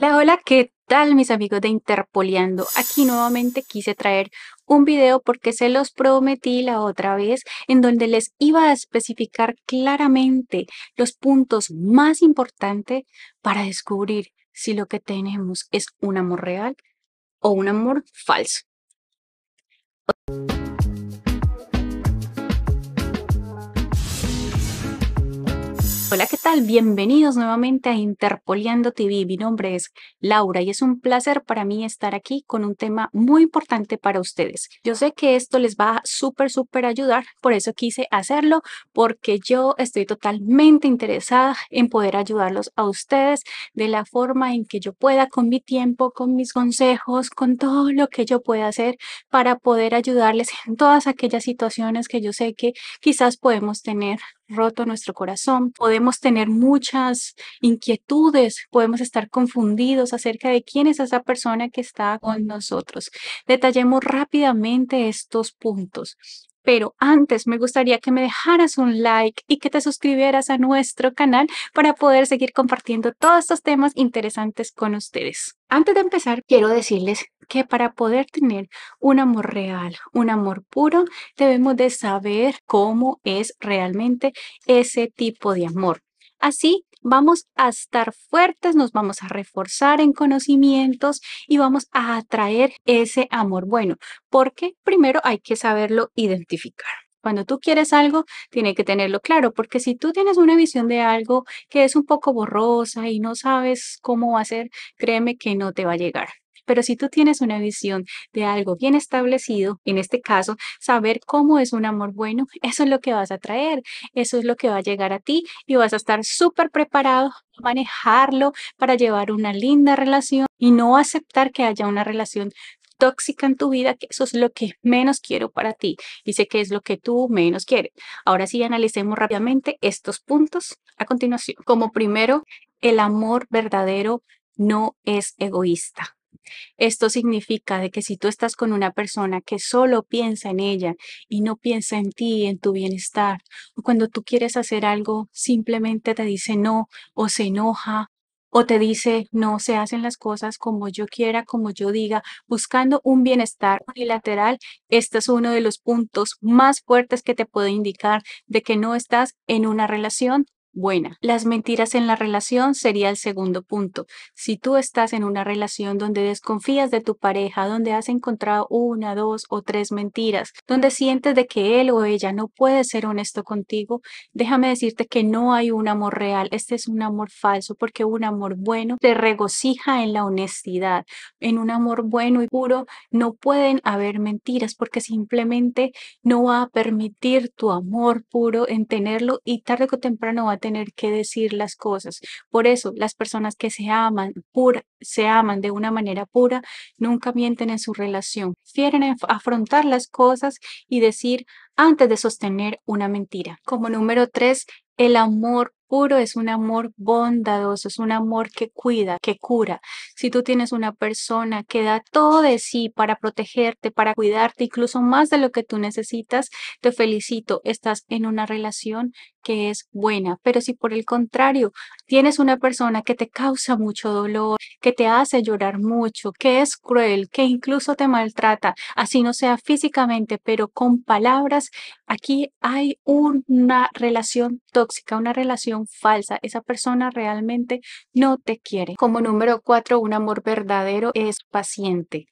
Hola, hola, ¿qué tal mis amigos de Interpoleando? Aquí nuevamente quise traer un video porque se los prometí la otra vez en donde les iba a especificar claramente los puntos más importantes para descubrir si lo que tenemos es un amor real o un amor falso. Hola, ¿qué tal? Bienvenidos nuevamente a Interpoliando TV. Mi nombre es Laura y es un placer para mí estar aquí con un tema muy importante para ustedes. Yo sé que esto les va a súper, súper ayudar, por eso quise hacerlo, porque yo estoy totalmente interesada en poder ayudarlos a ustedes de la forma en que yo pueda, con mi tiempo, con mis consejos, con todo lo que yo pueda hacer para poder ayudarles en todas aquellas situaciones que yo sé que quizás podemos tener roto nuestro corazón, podemos tener muchas inquietudes, podemos estar confundidos acerca de quién es esa persona que está con nosotros. Detallemos rápidamente estos puntos. Pero antes me gustaría que me dejaras un like y que te suscribieras a nuestro canal para poder seguir compartiendo todos estos temas interesantes con ustedes. Antes de empezar, quiero decirles que para poder tener un amor real, un amor puro, debemos de saber cómo es realmente ese tipo de amor. Así vamos a estar fuertes, nos vamos a reforzar en conocimientos y vamos a atraer ese amor bueno, porque primero hay que saberlo identificar. Cuando tú quieres algo, tiene que tenerlo claro, porque si tú tienes una visión de algo que es un poco borrosa y no sabes cómo va a ser, créeme que no te va a llegar. Pero si tú tienes una visión de algo bien establecido, en este caso, saber cómo es un amor bueno, eso es lo que vas a traer, eso es lo que va a llegar a ti y vas a estar súper preparado a manejarlo para llevar una linda relación y no aceptar que haya una relación tóxica en tu vida, que eso es lo que menos quiero para ti. y sé que es lo que tú menos quieres. Ahora sí, analicemos rápidamente estos puntos a continuación. Como primero, el amor verdadero no es egoísta. Esto significa de que si tú estás con una persona que solo piensa en ella y no piensa en ti, en tu bienestar, o cuando tú quieres hacer algo, simplemente te dice no o se enoja o te dice no se hacen las cosas como yo quiera, como yo diga, buscando un bienestar unilateral, este es uno de los puntos más fuertes que te puede indicar de que no estás en una relación buena. Las mentiras en la relación sería el segundo punto. Si tú estás en una relación donde desconfías de tu pareja, donde has encontrado una, dos o tres mentiras, donde sientes de que él o ella no puede ser honesto contigo, déjame decirte que no hay un amor real, este es un amor falso, porque un amor bueno te regocija en la honestidad. En un amor bueno y puro no pueden haber mentiras porque simplemente no va a permitir tu amor puro en tenerlo y tarde o temprano va a tener que decir las cosas. Por eso, las personas que se aman, pura, se aman de una manera pura, nunca mienten en su relación. Prefieren afrontar las cosas y decir antes de sostener una mentira. Como número tres, el amor puro es un amor bondadoso, es un amor que cuida, que cura. Si tú tienes una persona que da todo de sí para protegerte, para cuidarte, incluso más de lo que tú necesitas, te felicito, estás en una relación que es buena, pero si por el contrario tienes una persona que te causa mucho dolor, que te hace llorar mucho, que es cruel, que incluso te maltrata, así no sea físicamente, pero con palabras, aquí hay una relación tóxica, una relación falsa. Esa persona realmente no te quiere. Como número cuatro, un amor verdadero es paciente.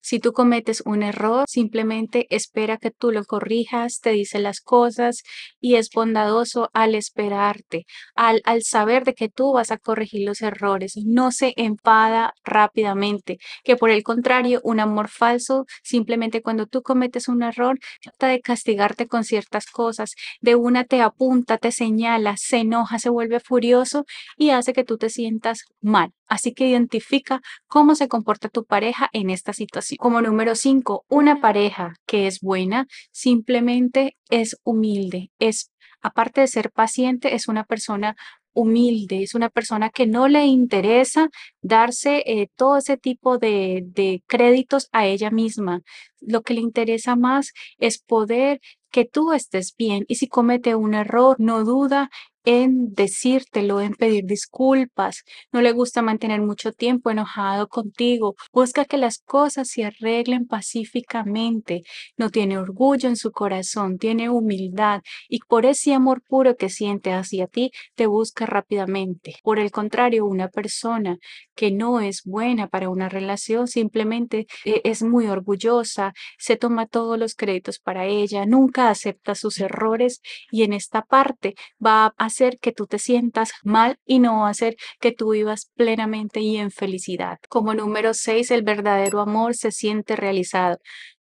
Si tú cometes un error, simplemente espera que tú lo corrijas, te dice las cosas y es bondadoso al esperarte, al, al saber de que tú vas a corregir los errores. No se enfada rápidamente, que por el contrario, un amor falso, simplemente cuando tú cometes un error, trata de castigarte con ciertas cosas. De una te apunta, te señala, se enoja, se vuelve furioso y hace que tú te sientas mal. Así que identifica cómo se comporta tu pareja en esta situación. Como número cinco, una pareja que es buena simplemente es humilde, es aparte de ser paciente, es una persona humilde, es una persona que no le interesa darse eh, todo ese tipo de, de créditos a ella misma. Lo que le interesa más es poder que tú estés bien y si comete un error no duda en decírtelo, en pedir disculpas. No le gusta mantener mucho tiempo enojado contigo. Busca que las cosas se arreglen pacíficamente. No tiene orgullo en su corazón, tiene humildad y por ese amor puro que siente hacia ti, te busca rápidamente. Por el contrario, una persona que no es buena para una relación simplemente eh, es muy orgullosa, se toma todos los créditos para ella, nunca acepta sus errores y en esta parte va a que tú te sientas mal y no hacer que tú vivas plenamente y en felicidad. Como número 6, el verdadero amor se siente realizado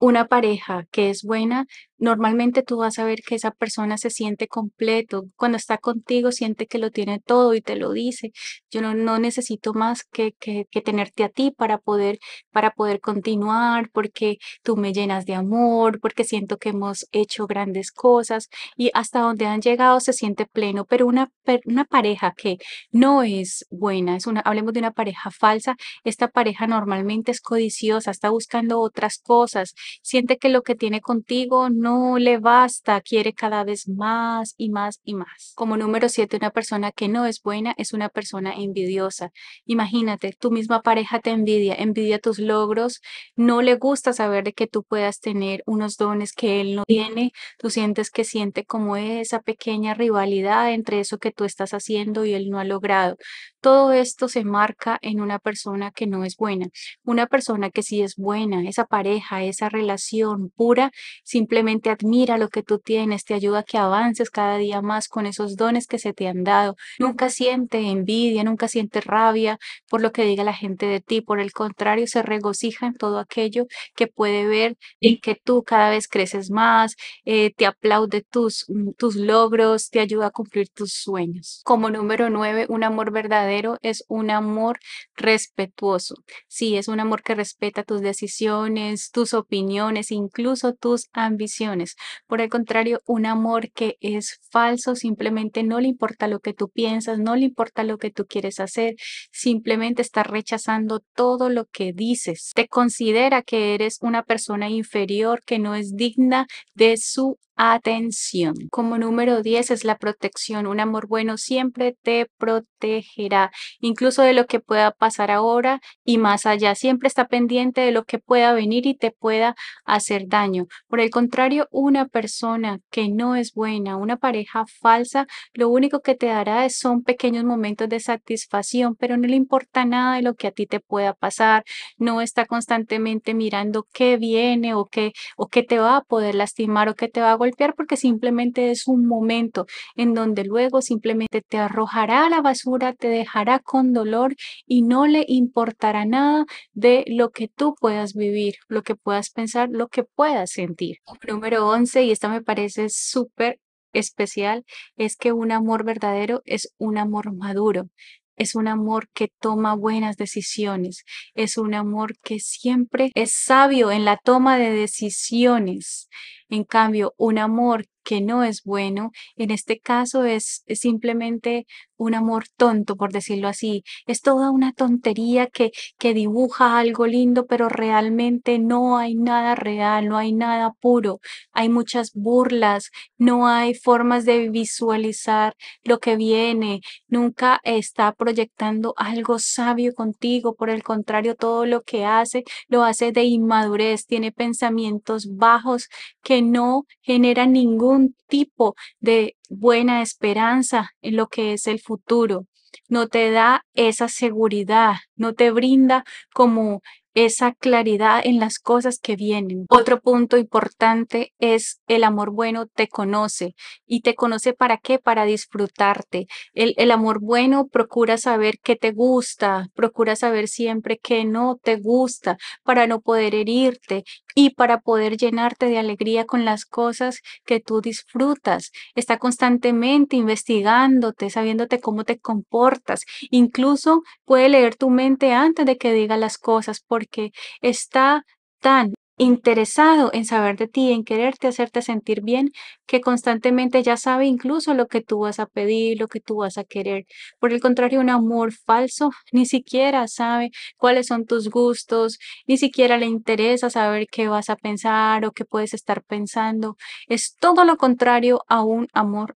una pareja que es buena, normalmente tú vas a ver que esa persona se siente completo. Cuando está contigo, siente que lo tiene todo y te lo dice. Yo no, necesito más que, que, que, tenerte a ti para poder, para poder continuar, porque tú me llenas de amor, porque siento que hemos hecho grandes cosas y hasta donde han llegado se siente pleno. Pero una, una pareja que no es buena, es una, hablemos de una pareja falsa, esta pareja normalmente es codiciosa, está buscando otras cosas siente que lo que tiene contigo no le basta, quiere cada vez más y más y más. Como número siete, una persona que no es buena es una persona envidiosa. Imagínate, tu misma pareja te envidia, envidia tus logros, no le gusta saber de que tú puedas tener unos dones que él no tiene, tú sientes que siente como esa pequeña rivalidad entre eso que tú estás haciendo y él no ha logrado. Todo esto se marca en una persona que no es buena. Una persona que sí es buena, esa pareja, esa relación pura, simplemente admira lo que tú tienes, te ayuda a que avances cada día más con esos dones que se te han dado. Nunca siente envidia, nunca siente rabia por lo que diga la gente de ti, por el contrario, se regocija en todo aquello que puede ver en que tú cada vez creces más, eh, te aplaude tus, mm, tus logros, te ayuda a cumplir tus sueños. Como número nueve, un amor verdadero es un amor respetuoso. Sí, es un amor que respeta tus decisiones, tus opiniones incluso tus ambiciones. Por el contrario, un amor que es falso simplemente no le importa lo que tú piensas, no le importa lo que tú quieres hacer, simplemente está rechazando todo lo que dices. Te considera que eres una persona inferior, que no es digna de su atención. Como número 10 es la protección. Un amor bueno siempre te protegerá, incluso de lo que pueda pasar ahora y más allá. Siempre está pendiente de lo que pueda venir y te pueda hacer daño. Por el contrario, una persona que no es buena, una pareja falsa, lo único que te dará son pequeños momentos de satisfacción, pero no le importa nada de lo que a ti te pueda pasar. No está constantemente mirando qué viene o qué, o qué te va a poder lastimar o qué te va a porque simplemente es un momento en donde luego simplemente te arrojará a la basura, te dejará con dolor y no le importará nada de lo que tú puedas vivir, lo que puedas pensar, lo que puedas sentir. Número 11, y esta me parece súper especial, es que un amor verdadero es un amor maduro. Es un amor que toma buenas decisiones. Es un amor que siempre es sabio en la toma de decisiones. En cambio, un amor que no es bueno, en este caso es simplemente un amor tonto, por decirlo así. Es toda una tontería que, que dibuja algo lindo, pero realmente no hay nada real, no hay nada puro. Hay muchas burlas, no hay formas de visualizar lo que viene, nunca está proyectando algo sabio contigo, por el contrario, todo lo que hace lo hace de inmadurez, tiene pensamientos bajos que no genera ningún tipo de buena esperanza en lo que es el futuro. No te da esa seguridad, no te brinda como esa claridad en las cosas que vienen. Otro punto importante es el amor bueno te conoce y te conoce para qué, para disfrutarte. El, amor bueno procura saber qué te gusta, procura saber siempre qué no te gusta para no poder herirte y para poder llenarte de alegría con las cosas que tú disfrutas. Está constantemente investigándote, sabiéndote cómo te comportas. Incluso puede leer tu mente antes de que diga las cosas. Por que está tan interesado en saber de ti, en quererte, hacerte sentir bien, que constantemente ya sabe incluso lo que tú vas a pedir, lo que tú vas a querer. Por el contrario, un amor falso ni siquiera sabe cuáles son tus gustos, ni siquiera le interesa saber qué vas a pensar o qué puedes estar pensando. Es todo lo contrario a un amor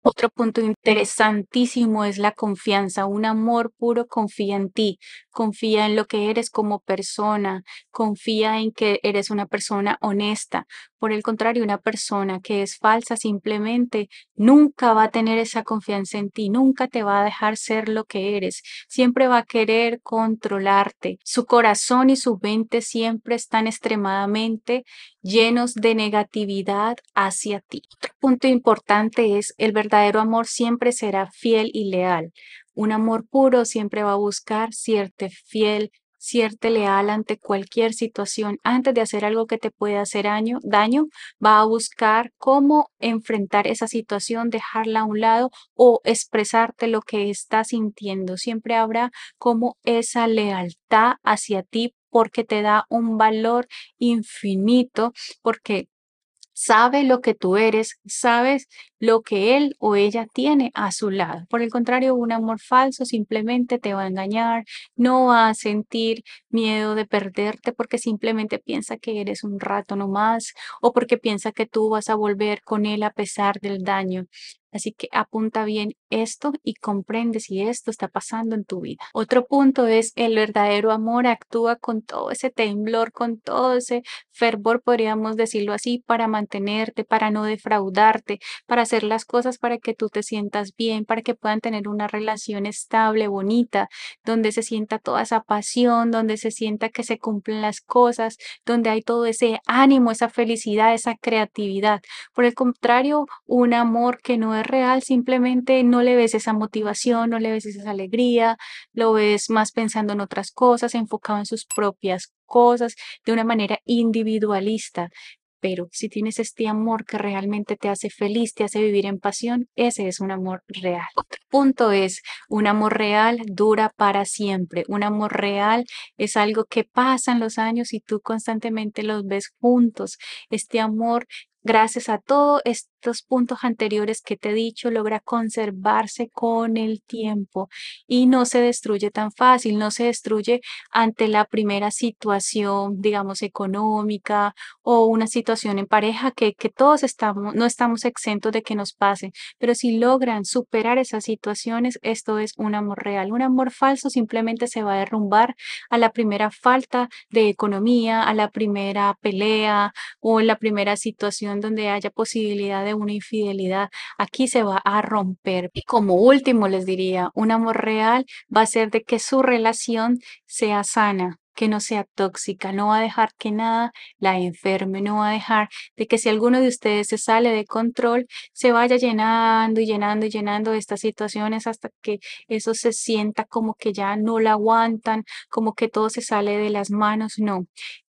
otro punto interesantísimo es la confianza. Un amor puro confía en ti, confía en lo que eres como persona, confía en que eres una persona honesta. Por el contrario, una persona que es falsa simplemente nunca va a tener esa confianza en ti, nunca te va a dejar ser lo que eres, siempre va a querer controlarte. Su corazón y su mente siempre están extremadamente llenos de negatividad hacia ti. Otro punto importante es el verdadero amor siempre será fiel y leal. Un amor puro siempre va a buscar serte fiel, serte leal ante cualquier situación. Antes de hacer algo que te pueda hacer daño, daño, va a buscar cómo enfrentar esa situación, dejarla a un lado o expresarte lo que está sintiendo. Siempre habrá como esa lealtad hacia ti porque te da un valor infinito, porque sabe lo que tú eres, sabes lo que él o ella tiene a su lado. Por el contrario, un amor falso simplemente te va a engañar, no va a sentir miedo de perderte porque simplemente piensa que eres un rato nomás o porque piensa que tú vas a volver con él a pesar del daño. Así que apunta bien esto y comprende si esto está pasando en tu vida. Otro punto es el verdadero amor actúa con todo ese temblor, con todo ese fervor, podríamos decirlo así, para mantenerte, para no defraudarte, para hacer las cosas para que tú te sientas bien, para que puedan tener una relación estable, bonita, donde se sienta toda esa pasión, donde se sienta que se cumplen las cosas, donde hay todo ese ánimo, esa felicidad, esa creatividad. Por el contrario, un amor que no real, simplemente no le ves esa motivación, no le ves esa alegría, lo ves más pensando en otras cosas, enfocado en sus propias cosas, de una manera individualista. Pero si tienes este amor que realmente te hace feliz, te hace vivir en pasión, ese es un amor real. Otro punto es, un amor real dura para siempre. Un amor real es algo que pasan los años y tú constantemente los ves juntos. Este amor gracias a todos estos puntos anteriores que te he dicho, logra conservarse con el tiempo y no se destruye tan fácil, no se destruye ante la primera situación, digamos, económica o una situación en pareja que, todos estamos, no estamos exentos de que nos pase, pero si logran superar esas situaciones, esto es un amor real. Un amor falso simplemente se va a derrumbar a la primera falta de economía, a la primera pelea o la primera situación donde haya posibilidad de una infidelidad. Aquí se va a romper. Y como último les diría, un amor real va a ser de que su relación sea sana, que no sea tóxica, no va a dejar que nada la enferme, no va a dejar de que si alguno de ustedes se sale de control, se vaya llenando y llenando y llenando de estas situaciones hasta que eso se sienta como que ya no la aguantan, como que todo se sale de las manos, no.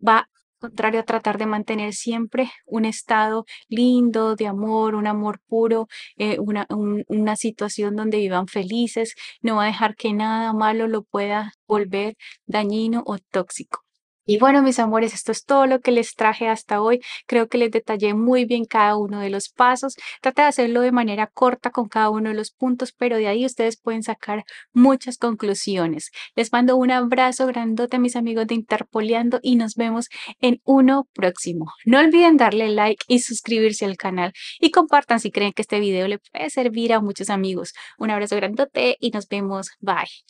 Va contrario a tratar de mantener siempre un estado lindo de amor, un amor puro, eh, una, una situación donde vivan felices, no va a dejar que nada malo lo pueda volver dañino o tóxico. Y bueno, mis amores, esto es todo lo que les traje hasta hoy. Creo que les detallé muy bien cada uno de los pasos. Traté de hacerlo de manera corta con cada uno de los puntos, pero de ahí ustedes pueden sacar muchas conclusiones. Les mando un abrazo grandote a mis amigos de Interpoleando y nos vemos en uno próximo. No olviden darle like y suscribirse al canal y compartan si creen que este video le puede servir a muchos amigos. Un abrazo grandote y nos vemos. Bye.